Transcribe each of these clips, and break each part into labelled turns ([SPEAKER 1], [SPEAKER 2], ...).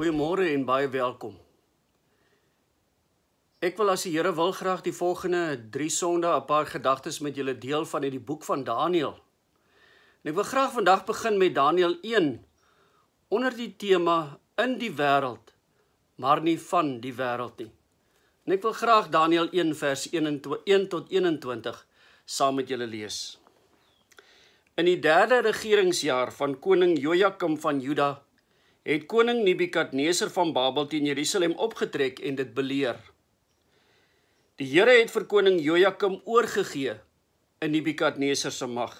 [SPEAKER 1] Goeiemôre en baie welkom. Ek wil as die Here wil graag die volgende 3 Sondae 'n paar gedagtes met julle deel vanuit die boek van Daniël. En ek wil graag vandag begin met Daniël 1 onder die tema in die wêreld, maar nie van die wêreld nie. En ek wil graag Daniël 1 vers 1 tot 21 saam met julle lees. In die 3de regeringsjaar van koning Jojakim van Juda het koning Nebukadneser van Babel teen Jerusalem opgetrek en dit beleer. Die Here het vir koning Jojakim oorgegee in Nebukadneser se mag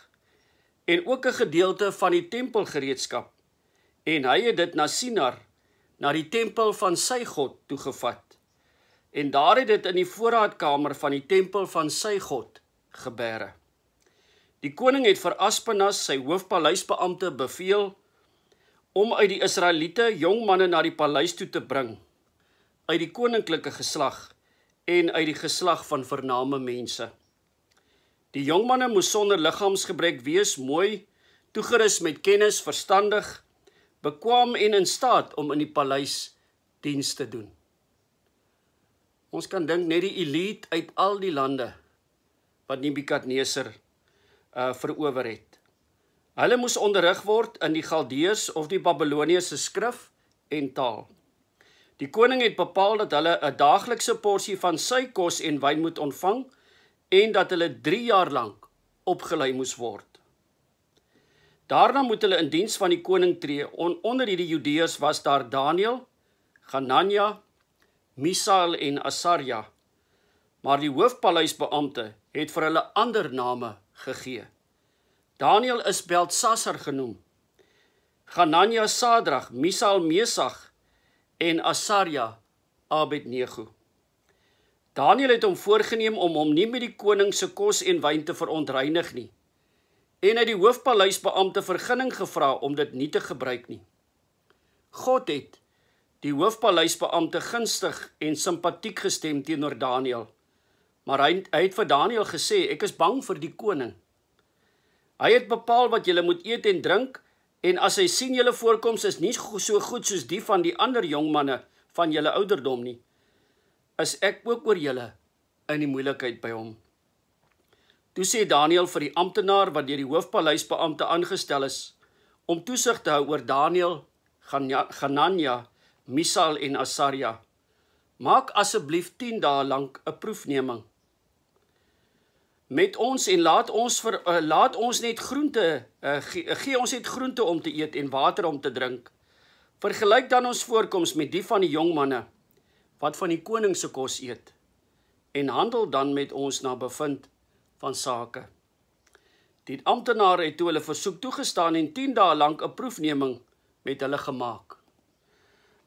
[SPEAKER 1] en ook 'n gedeelte van die tempelgereedskap en hy het dit na Sinar na die tempel van sy god toegevat en daar het dit in die voorraadkamer van die tempel van sy god gebeere. Die koning het vir Aspenas sy hoofpaleisbeampte beveel om uit die Israeliete jong manne na die paleis toe te bring uit die koninklike geslag en uit die geslag van vername mense. Die jong manne moes sonder liggaamsgebrek wees, mooi toegerus met kennis, verstandig, bekwam en in staat om in die paleis dienste te doen. Ons kan dink net die elite uit al die lande wat Nebukadneser uh verower het. Hulle moes onderrig word in die Galdeërs of die Babiloniese skrif en taal. Die koning het bepaal dat hulle 'n daaglikse porsie van sy kos en wyn moet ontvang en dat hulle 3 jaar lank opgelei moes word. Daarna moet hulle in diens van die koning tree. On, onder hierdie Judeërs was daar Daniël, Ganania, Misael en Asaria. Maar die hoofpaleisbeampte het vir hulle ander name gegee. Daniel is Beltsasar genoem. Hanania Sadrag, Misael Mesag en Asaria Abednego. Daniel het hom voorgenem om hom nie met die koning se kos en wyn te verontreinig nie en het die hoofpaleisbeampte vergunning gevra om dit nie te gebruik nie. God het die hoofpaleisbeampte gunstig en simpatiek gestem teenoor Daniel. Maar hy, hy het vir Daniel gesê ek is bang vir die koning. Hy het bepaal wat julle moet eet en drink en as hy sien julle voorkoms is nie so goed soos die van die ander jong manne van julle ouderdom nie, is ek ook oor julle in die moeilikheid by hom. Toe sê Daniël vir die amptenaar wat deur die hoofpaleisbeampte aangestel is om toesig te hou oor Daniël, Ganania, Misael en Asaria: Maak asseblief 10 dae lank 'n proefneming met ons en laat ons vir uh, eh, laat ons net groente uh, gee ge, eh, ge ons net groente om te eet en water om te drink. Vergelyk dan ons voorkoms met die van die jong manne wat van die koning se kos eet en handel dan met ons na bevind van sake. Die amptenare het toe hulle versoek toegestaan en 10 dae lank 'n proefneming met hulle gemaak.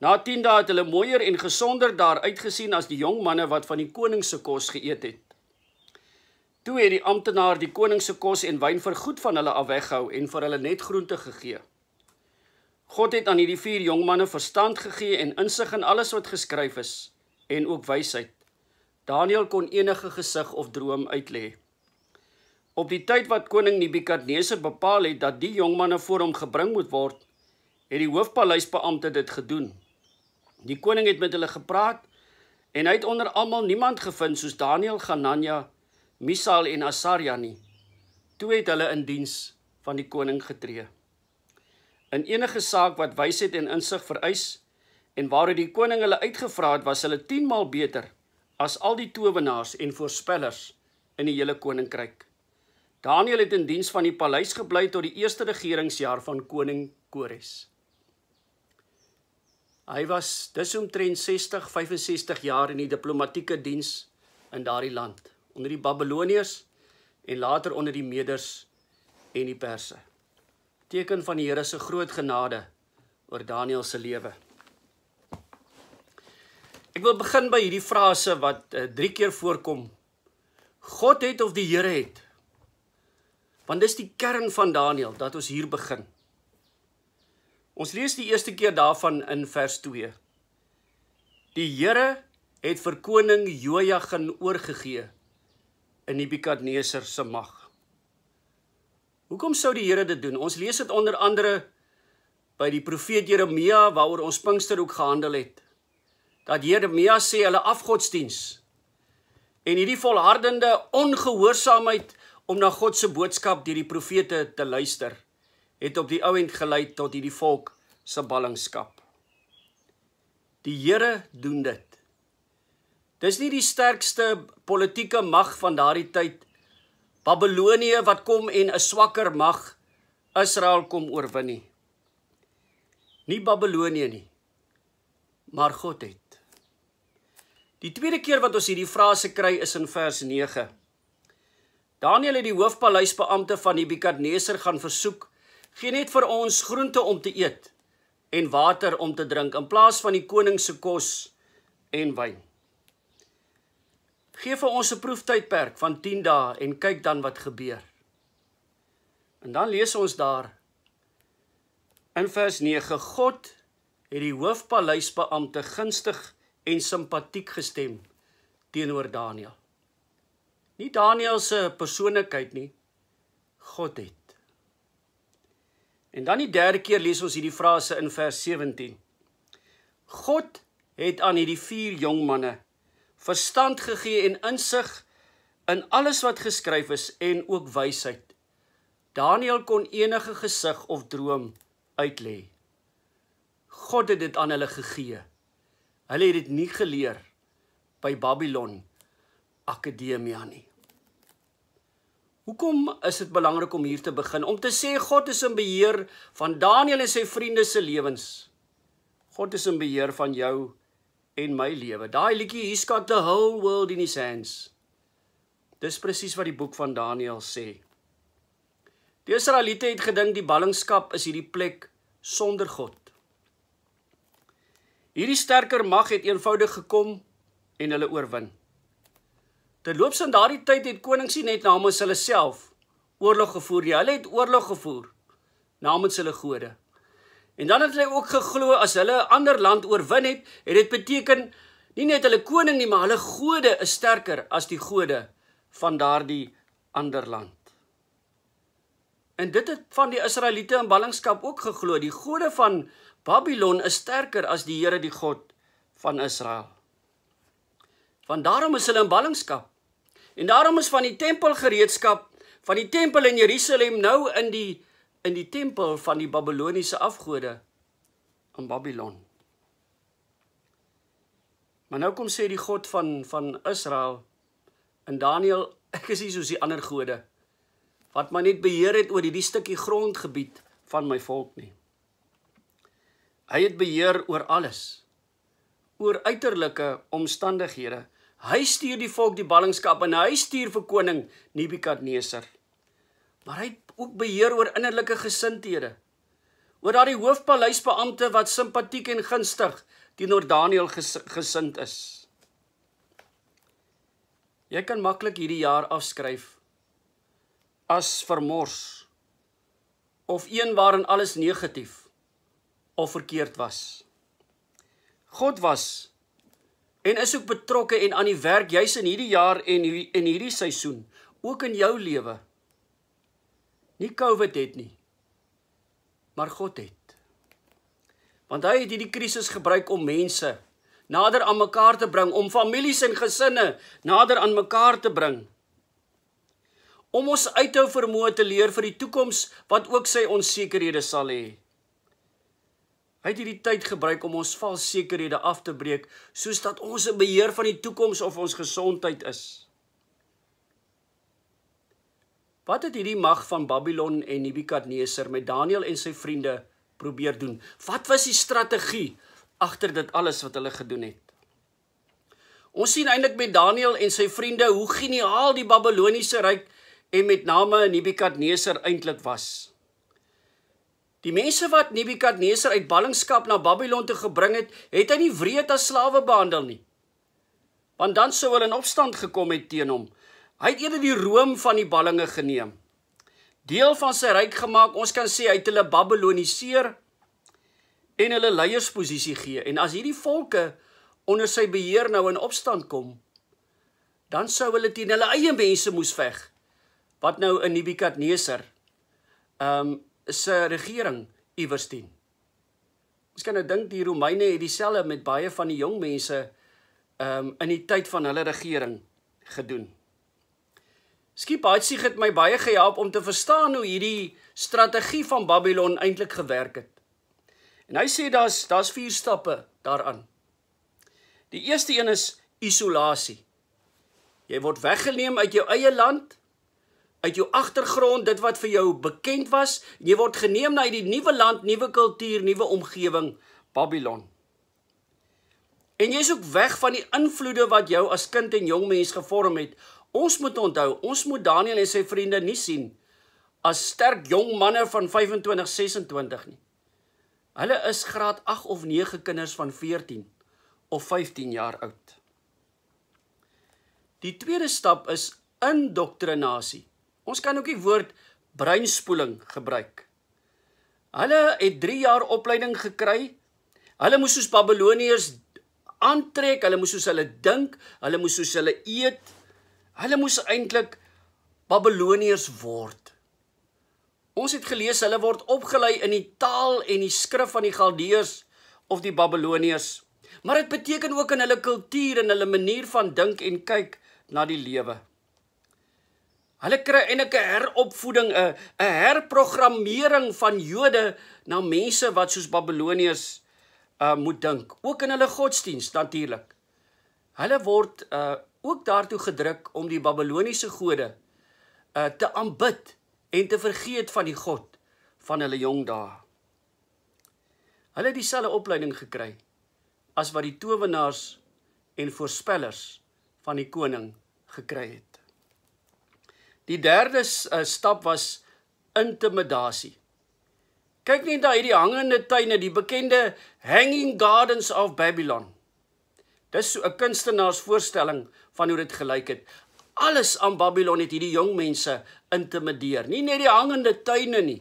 [SPEAKER 1] Na 10 dae het hulle mooier en gesonder daar uitgesien as die jong manne wat van die koning se kos geëet het. Toe het die amptenaar die koning se kos en wyn vergoed van hulle af weggehou en vir hulle net groente gegee. God het aan hierdie vier jong manne verstand gegee en insig in alles wat geskryf is en ook wysheid. Daniël kon enige gesig of droom uitlê. Op die tyd wat koning Nebukadneser bepaal het dat die jong manne voor hom gebring moet word, het die hoofpaleisbeampte dit gedoen. Die koning het met hulle gepraat en hy het onder almal niemand gevind soos Daniël, Hanania, Misael en Asaria nie. Toe het hulle in diens van die koning getree. In enige saak wat wysheid en insig vereis en waaroor die koning hulle uitgevra het, was hulle 10 maal beter as al die towenaars en voorspellers in die hele koninkryk. Daniël het in diens van die paleis gebly tot die eerste regeringsjaar van koning Kores. Hy was dus omtrent 60, 65 jaar in die diplomatieke diens in daardie land onder die Babiloniërs en later onder die Meders en die Perse. Teken van die Here se groot genade oor Daniël se lewe. Ek wil begin by hierdie frase wat 3 uh, eh, keer voorkom. God het of die Here het. Want dis die kern van Daniël dat ons hier begin. Ons lees die eerste keer daarvan in vers 2. Die Here het vir koning Jojagin oorgegee in Nebukadneser se mag. Hoekom sou die Here dit doen? Ons lees dit onder andere by die profeet Jeremia waaroor ons Pinkster ook gehandel het. Dat Jeremia sê hulle afgodsdiens en hierdie volhardende ongehoorsaamheid om na God se boodskap deur die profete te luister het op die ou end gelei tot hierdie volk se ballingskap. Die Here doen dit. Dis nie die sterkste politieke mag van daardie tyd Babilonie wat kom en 'n swakker mag Israel kom oorwin nie. Nie Babilonie nie. Maar God het. Die tweede keer wat ons hierdie frase kry is in vers 9. Daniël het die hoofpaleisbeampte van Nebukadneser gaan versoek gee net vir ons groente om te eet en water om te drink in plaas van die koning se kos en wyn. Geef vir ons 'n proeftydperk van 10 dae en kyk dan wat gebeur. En dan lees ons daar in vers 9: God het die hoofpaleisbeampte gunstig en simpatiek gestem teenoor Daniël. Nie Daniël se persoonlikheid nie, God het. En dan die derde keer lees ons hierdie frase in vers 17. God het aan hierdie vier jong manne verstand gegee en insig in alles wat geskryf is en ook wysheid. Daniël kon enige gesig of droom uitlê. God het dit aan hulle gegee. Hulle het dit nie geleer by Babylon Akademia nie. Hoekom is dit belangrik om hier te begin om te sê God is in beheer van Daniël en sy vriende se lewens? God is in beheer van jou lewens en my lewe. Daai liedjie He's got the whole world in his hands. Dis presies wat die boek van Daniël sê. Die Israeliete het gedink die ballingskap is hierdie plek sonder God. Hierdie sterker mag het eenvoudig gekom en hulle oorwin. Terloops in daardie tyd het konings nie net namens hulle self oorlog gevoer nie. Hulle het oorlog gevoer namens hulle gode. En dan het hulle ook geglo as hulle 'n ander land oorwin het, het dit beteken nie net hulle koning nie, maar hulle gode is sterker as die gode van daardie ander land. En dit het van die Israeliete in ballingskap ook geglo, die gode van Babylon is sterker as die Here die God van Israel. Want daarom is hulle in ballingskap. En daarom is van die tempelgereedskap van die tempel in Jerusalem nou in die in die tempel van die Babiloniese afgode in Babylon. Maar nou kom sê die God van van Israel in Daniël, ek is nie soos die ander gode wat maar net beheer het oor hierdie stukkie grondgebied van my volk nie. Hy het beheer oor alles. Oor uiterlike omstandighede. Hy stuur die volk die ballingskap en hy stuur vir koning Nebukadneser maar hy het ook beheer oor innerlike gesindhede. Oor daardie hoofpaleisbeampte wat simpatiek en gunstig teenoor Daniël ges gesind is. Jy kan maklik hierdie jaar afskryf as vermors of een waarin alles negatief of verkeerd was. God was en is ook betrokke en aan die werk juis in hierdie jaar en in hierdie seisoen, ook in jou lewe. Nie COVID het nie. Maar God het. Want hy het hierdie krisis gebruik om mense nader aan mekaar te bring, om families en gesinne nader aan mekaar te bring. Om ons uithou vermoë te leer vir die toekoms wat ook sy onsekerhede sal hê. Hy het hierdie tyd gebruik om ons valsekerhede af te breek, soos dat ons 'n beheer van die toekoms of ons gesondheid is. Wat het hierdie mag van Babylon en Nebukadneser met Daniël en sy vriende probeer doen? Wat was die strategie agter dit alles wat hulle gedoen het? Ons sien eintlik met Daniël en sy vriende hoe geniaal die Babiloniese ryk en met name Nebukadneser eintlik was. Die mense wat Nebukadneser uit ballingskap na Babylon te gebring het, het hy nie wreed as slawe behandel nie. Want dan sou hulle in opstand gekom het teen hom. Hy het eerder die room van die ballinge geneem. Deel van sy ryk gemaak. Ons kan sê hy het hulle Babiloniseer en hulle leiersposisie gee. En as hierdie volke onder sy beheer nou in opstand kom, dan sou hulle teen hulle eie mense moes veg. Wat nou in Nebukadneser ehm um, se regering iewers dien. Ons kan nou dink die Romeine het dieselfde met baie van die jong mense ehm um, in die tyd van hulle regering gedoen. Skip Hatsie het my baie gehelp om te verstaan hoe hierdie strategie van Babylon eintlik gewerk het. En hy sê daar's daar's vier stappe daaraan. Die eerste een is isolasie. Jy word weggeneem uit jou eie land, uit jou agtergrond, dit wat vir jou bekend was, jy word geneem na hierdie nuwe land, nuwe kultuur, nuwe omgewing, Babylon. En jy's ook weg van die invloede wat jou as kind en jong mens gevorm het Ons moet onthou, ons moet Daniël en sy vriende nie sien as sterk jong manne van 25, 26 nie. Hulle is graad 8 of 9 kinders van 14 of 15 jaar oud. Die tweede stap is indoktrinasie. Ons kan ook die woord breinspoeling gebruik. Hulle het 3 jaar opleiding gekry. Hulle moes soos Babiloniërs aantrek, hulle moes soos hulle dink, hulle moes soos hulle eet, Hulle moes eintlik Babiloniërs word. Ons het gelees hulle word opgelei in die taal en die skrif van die Galdeërs of die Babiloniërs. Maar dit beteken ook in hulle kultuur en hulle manier van dink en kyk na die lewe. Hulle kry eintlik 'n heropvoeding, 'n 'n herprogrammering van Jode na mense wat soos Babiloniërs uh eh, moet dink, ook in hulle godsdiens natuurlik. Hulle word uh ook daartoe gedruk om die Babiloniese gode uh te aanbid en te vergeet van die God van hulle jong dae. Hulle het dieselfde opleiding gekry as wat die towenaars en voorspellers van die koning gekry het. Die derde uh, stap was intimidasie. Kyk net na hierdie hangende tuine, die bekende Hanging Gardens of Babylon. Dis 'n kunstenaars voorstelling van hoe dit gelyk het. Alles aan Babylon het hierdie jong mense intimideer. Nie net die hangende tuine nie.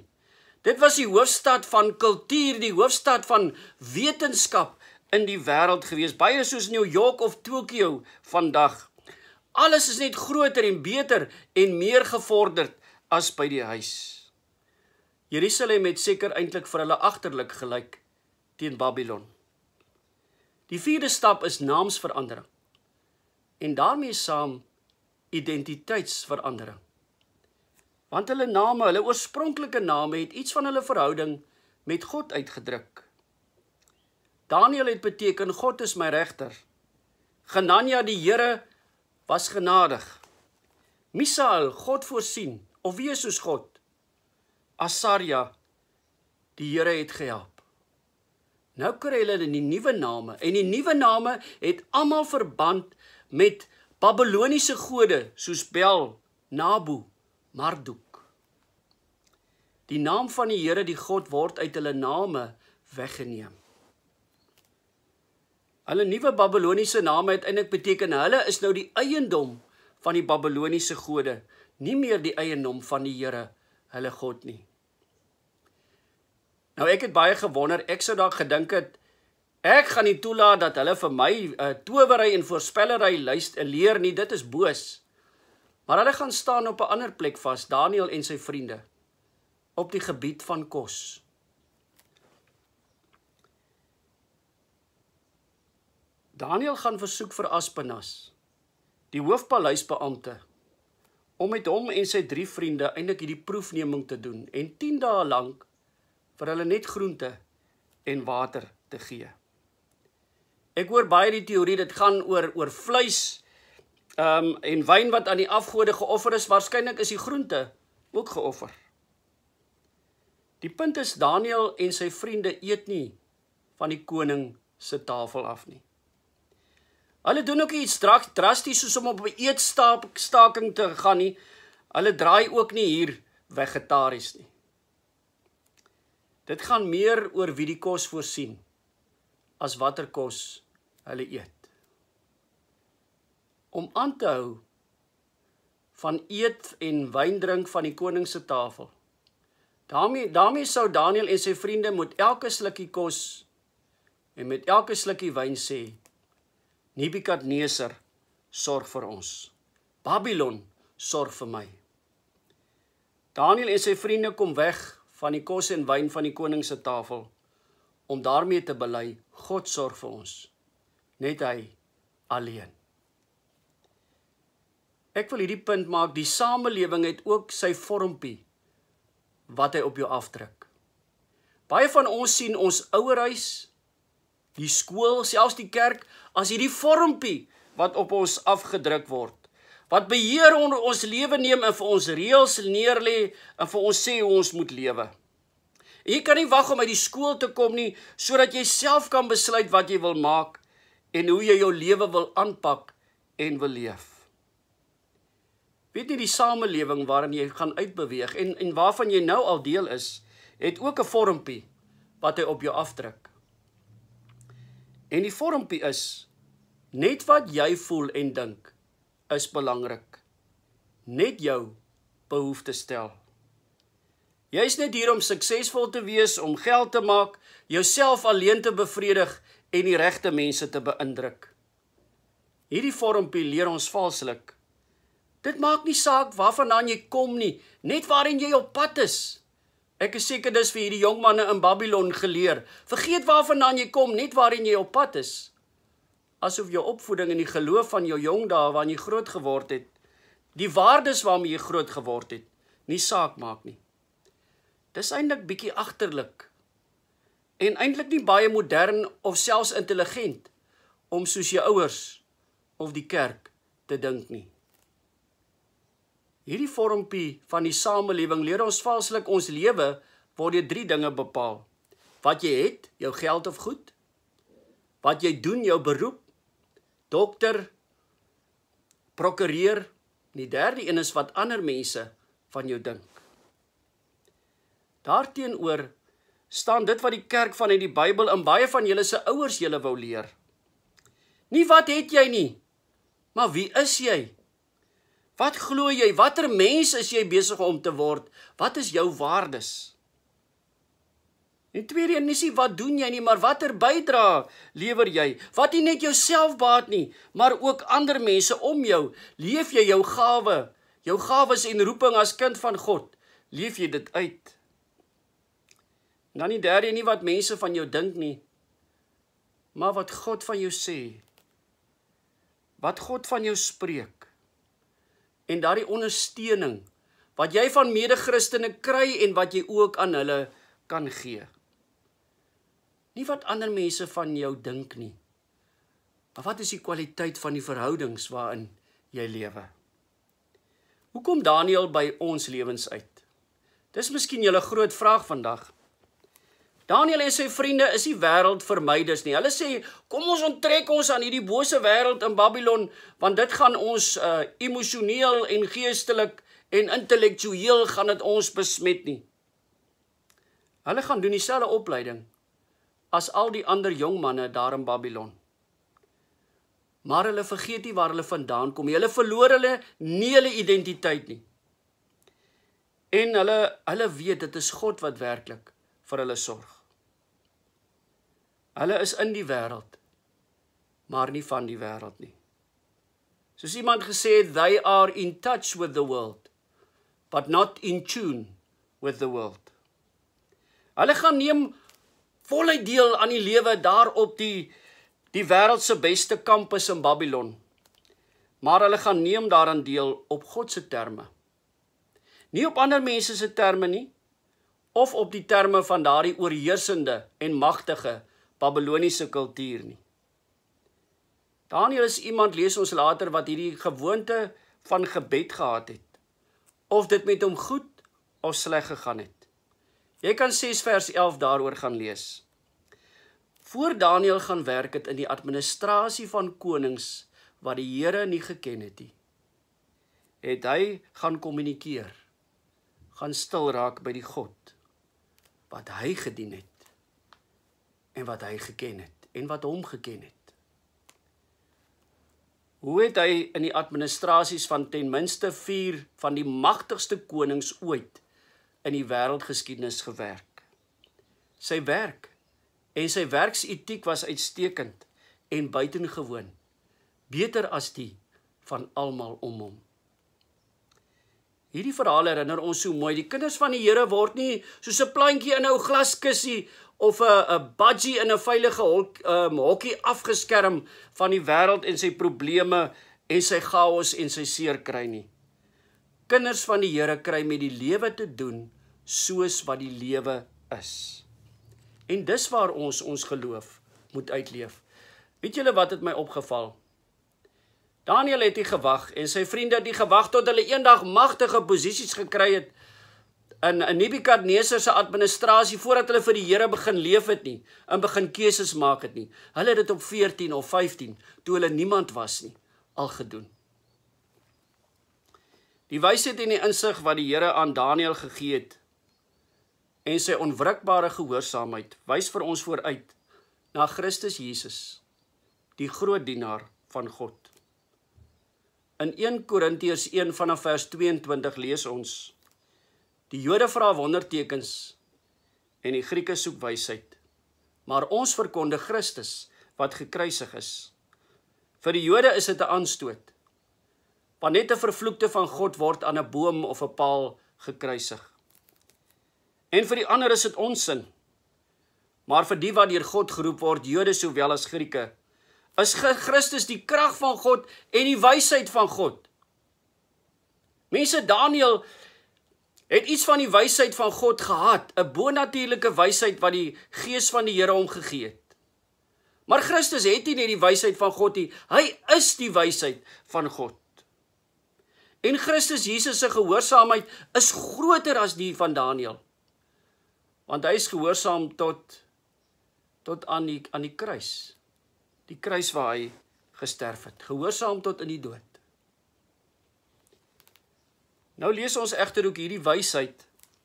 [SPEAKER 1] Dit was die hoofstad van kultuur, die hoofstad van wetenskap in die wêreld gewees, baie soos New York of Tokio vandag. Alles is net groter en beter en meer gevorderd as by die huis. Jerusalem het seker eintlik vir hulle agterlik gelyk teen Babylon. Die vierde stap is naamsverandering en daarmee saam identiteitsverandering. Want hulle name, hulle oorspronklike name het iets van hulle verhouding met God uitgedruk. Daniël het beteken God is my regter. Genania die Here was genadig. Misael God voorsien of wie is soos God? Asaria die Here het gehelp. Nou kry hulle die nuwe name en die nuwe name het almal verband met Babiloniese gode soos Bel, Nabu, Marduk. Die naam van die Here, die God, word uit hulle name weggeneem. Hulle nuwe Babiloniese name het eintlik beteken hulle is nou die eiendom van die Babiloniese gode, nie meer die eiendom van die Here, hulle God nie. Nou ek het baie gewonder, ek sou dalk gedink het Ek gaan nie toelaat dat hulle vir my 'n uh, eh, towery en voorspellery luister leer nie, dit is boos. Maar hulle gaan staan op 'n ander plek vas, Daniel en sy vriende, op die gebied van kos. Daniel gaan versoek vir Aspenas, die hoofpaleisbeampte, om met hom en sy drie vriende eintlik hierdie proefneming te doen en 10 dae lank vir hulle net groente en water te gee. Ek hoor baie die teorie dit gaan oor oor vleis ehm um, en wyn wat aan die afgode geoffer is, waarskynlik is die groente ook geoffer. Die punt is Daniël en sy vriende eet nie van die koning se tafel af nie. Hulle doen ook iets drasties soos om op 'n eetstaking te gaan nie. Hulle draai ook nie hier vegetaries nie. Dit gaan meer oor wie die kos voorsien as watter kos hulle eet. Om aan te hou van eet en wyn drink van die koning se tafel. Daarmee daarmee sou Daniel en sy vriende moet elke slukkie kos en met elke slukkie wyn sê Nebukadneser sorg vir ons. Babylon sorg vir my. Daniel en sy vriende kom weg van die kos en wyn van die koning se tafel om daarmee te bely God sorg vir ons net hy alleen ek wil hierdie punt maak die samelewing het ook sy vormpie wat hy op jou afdruk baie van ons sien ons ouerhuis die skool selfs die kerk as hierdie vormpie wat op ons afgedruk word wat beheer onder ons lewe neem en vir ons reëls neer lê en vir ons sê hoe ons moet lewe Jy kan nie wag om uit die skool te kom nie sodat jy self kan besluit wat jy wil maak en hoe jy jou lewe wil aanpak en wil leef. Weet jy die samelewing waarin jy gaan uitbeweeg en en waarvan jy nou al deel is, het ook 'n vormpie wat hy op jou afdruk. En die vormpie is net wat jy voel en dink is belangrik. Net jou behoeftes stel. Jy's net hier om suksesvol te wees, om geld te maak, jouself alleen te bevredig en die regte mense te beïndruk. Hierdie vormpie leer ons valslik. Dit maak nie saak waarvandaan jy kom nie, net waarheen jy op pad is. Ek is seker dis vir hierdie jong manne in Babylon geleer. Vergeet waarvandaan jy kom, net waarheen jy op pad is. Asof jou opvoeding en die geloof van jou jong dae waarin jy groot geword het, die waardes waarmee jy groot geword het, nie saak maak nie. Dis eintlik bietjie agterlik en eintlik nie baie modern of selfs intelligent om soos jou ouers of die kerk te dink nie. Hierdie vormpie van die samelewing leer ons valslik ons lewe word deur drie dinge bepaal: wat jy het, jou geld of goed, wat jy doen, jou beroep, dokter, prokureur, en die derde een is wat ander mense van jou dink. Daarteenoor staan dit wat die kerk van uit die Bybel in baie van julle se ouers julle wou leer. Nie wat het jy nie, maar wie is jy? Wat glo jy? Watter mens is jy besig om te word? Wat is jou waardes? En tweede een is nie wat doen jy nie, maar watter bydra lewer jy? Wat nie net jouself baat nie, maar ook ander mense om jou. Leef jy jou gawe, jou gawes en roeping as kind van God? Leef jy dit uit? Dan die derde nie wat mense van jou dink nie, maar wat God van jou sê. Wat God van jou spreek. En daardie ondersteuning wat jy van medegristene kry en wat jy ook aan hulle kan gee. Nie wat ander mense van jou dink nie. Maar wat is die kwaliteit van die verhoudings waarin jy lewe? Hoekom Daniel by ons lewens uit? Dis miskien julle groot vraag vandag. Daniel en sy vriende is die wêreld vermydes nie. Hulle sê, "Kom ons onttrek ons aan hierdie bose wêreld in Babylon, want dit gaan ons uh, emosioneel en geestelik en intellektueel gaan dit ons besmet nie." Hulle gaan doen dieselfde opleiding as al die ander jong manne daar in Babylon. Maar hulle vergeet nie waar hulle vandaan kom nie. Hulle verloor hulle nie hulle identiteit nie. En hulle hulle weet dit is God wat werklik vir hulle sorg. Hulle is in die wêreld, maar nie van die wêreld nie. Soos iemand gesê het, they are in touch with the world, but not in tune with the world. Hulle gaan neem voluit deel aan die lewe daar op die die wêreld se beste kampus in Babylon. Maar hulle gaan neem daaraan deel op God se terme. Nie op ander mense se terme nie, of op die terme van daardie oorheersende en magtige Babiloniese kultuur nie. Daniël is iemand lees ons later wat hierdie gewoonte van gebed gehad het. Of dit met hom goed of sleg gegaan het. Jy kan 6 vers 11 daaroor gaan lees. Voor Daniël gaan werk het in die administrasie van konings wat die Here nie geken het nie, het hy gaan kommunikeer. Gaan stil raak by die God wat hy gedien het en wat hy geken het en wat hom geken het. Hoe het hy in die administrasies van ten minste 4 van die magtigste konings ooit in die wêreldgeskiedenis gewerk? Sy werk en sy werksetiek was uitstekend en buitengewoon, beter as die van almal om hom. Hierdie verhaal herinner ons so mooi, die kinders van die Here word nie soos 'n plantjie in 'n ou glaskussie of 'n 'n budgie in 'n veilige hok, um, hokkie afgeskerm van die wêreld en sy probleme en sy chaos en sy seer kry nie. Kinders van die Here kry met die lewe te doen soos wat die lewe is. En dis waar ons ons geloof moet uitleef. Weet julle wat het my opgeval? Daniel het nie gewag en sy vriende het nie gewag tot hulle eendag magtige posisies gekry het in in Nebukadneser se administrasie voordat hulle vir die Here begin leef het nie, in begin keuses maak het nie. Hulle het dit op 14 of 15 toe hulle niemand was nie al gedoen. Die wysheid en die insig wat die Here aan Daniel gegee het en sy onwrikbare gehoorsaamheid wys vir ons vooruit na Christus Jesus, die groot dienaar van God. In 1 Korintiërs 1 vanaf vers 22 lees ons: Die Jode vra wondertekens en die Grieke soek wysheid. Maar ons verkondig Christus wat gekruisig is. Vir die Jode is dit 'n aanstoot. Want net 'n vervloekte van God word aan 'n boom of 'n paal gekruisig. En vir die ander is dit onsin. Maar vir die wat deur God geroep word, Jode sowel as Grieke, is Christus die krag van God en die wysheid van God. Mense Daniël het iets van die wysheid van God gehad, 'n bonatuurlike wysheid wat die gees van die Here hom gegee het. Maar Christus het nie die wysheid van God nie. Hy is die wysheid van God. En Christus Jesus se gehoorsaamheid is groter as die van Daniël. Want hy is gehoorsaam tot tot aan die aan die kruis die kruis waar hy gesterf het, gehoorsaam tot in die dood. Nou lees ons egter ook hierdie wysheid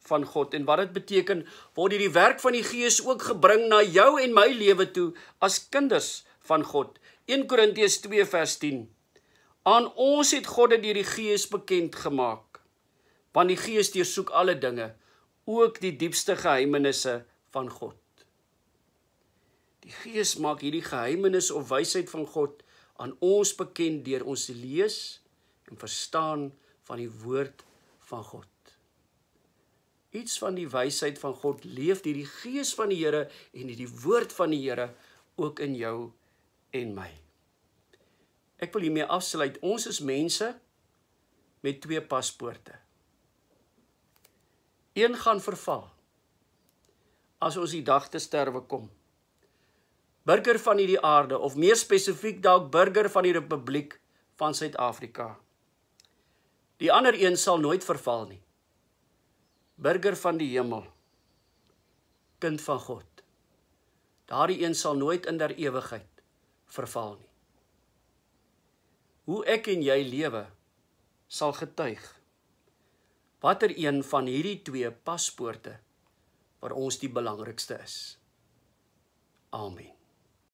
[SPEAKER 1] van God en wat dit beteken word hierdie werk van die Gees ook gebring na jou en my lewe toe as kinders van God. 1 Korintiërs 2 vers 10. Aan ons het God dit deur die Gees bekend gemaak. Want die Gees deursoek alle dinge, ook die diepste geheimenisse van God. Die Gees maak hierdie geheimenis of wysheid van God aan ons bekend deur ons te lees en verstaan van die woord van God. Iets van die wysheid van God leef deur die Gees van die Here en die woord van die Here ook in jou en my. Ek wil hiermee afsluit. Ons is mense met twee paspoorte. Een gaan verval as ons die dag te sterwe kom burger van hierdie aarde of meer spesifiek dalk burger van die republiek van Suid-Afrika. Die ander een sal nooit verval nie. Burger van die hemel. Kind van God. Daardie een sal nooit in der ewigheid verval nie. Hoe ek en jy lewe sal getuig watter een van hierdie twee paspoorte vir ons die belangrikste is. Amen.